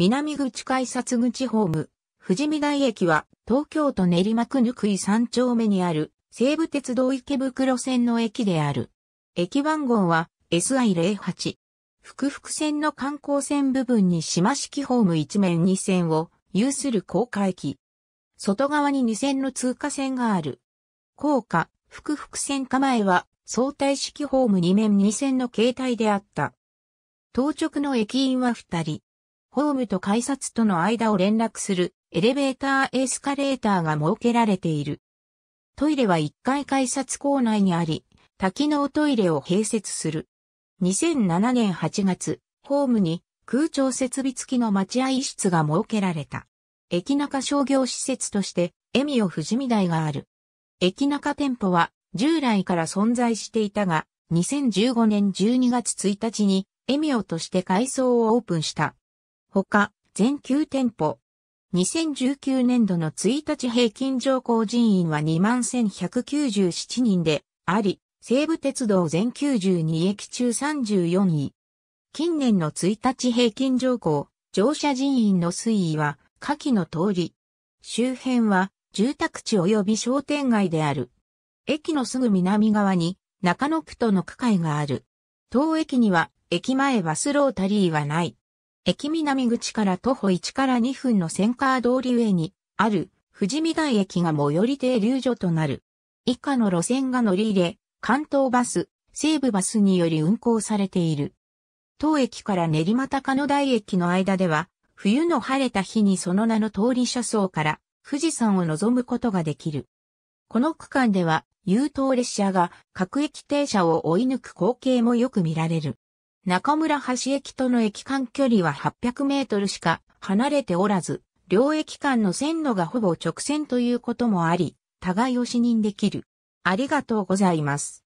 南口改札口ホーム、富士見台駅は東京都練馬区ぬくい3丁目にある西武鉄道池袋線の駅である。駅番号は SI08。福々線の観光線部分に島式ホーム一面2線を有する高架駅。外側に2線の通過線がある。高架、福々線構えは相対式ホーム2面2線の形態であった。当直の駅員は2人。ホームと改札との間を連絡するエレベーターエスカレーターが設けられている。トイレは1階改札構内にあり、多機能トイレを併設する。2007年8月、ホームに空調設備付きの待合室が設けられた。駅中商業施設として、エミオ富士見台がある。駅中店舗は従来から存在していたが、2015年12月1日にエミオとして改装をオープンした。ほか、全9店舗。2019年度の1日平均乗降人員は21,197人であり、西武鉄道全92駅中34位。近年の1日平均乗降、乗車人員の推移は、下記の通り。周辺は、住宅地及び商店街である。駅のすぐ南側に、中野区との区会がある。当駅には、駅前バスロータリーはない。駅南口から徒歩1から2分のセンカー通り上にある富士見台駅が最寄り停留所となる。以下の路線が乗り入れ、関東バス、西部バスにより運行されている。当駅から練馬高野台駅の間では、冬の晴れた日にその名の通り車窓から富士山を望むことができる。この区間では、優等列車が各駅停車を追い抜く光景もよく見られる。中村橋駅との駅間距離は800メートルしか離れておらず、両駅間の線路がほぼ直線ということもあり、互いを視認できる。ありがとうございます。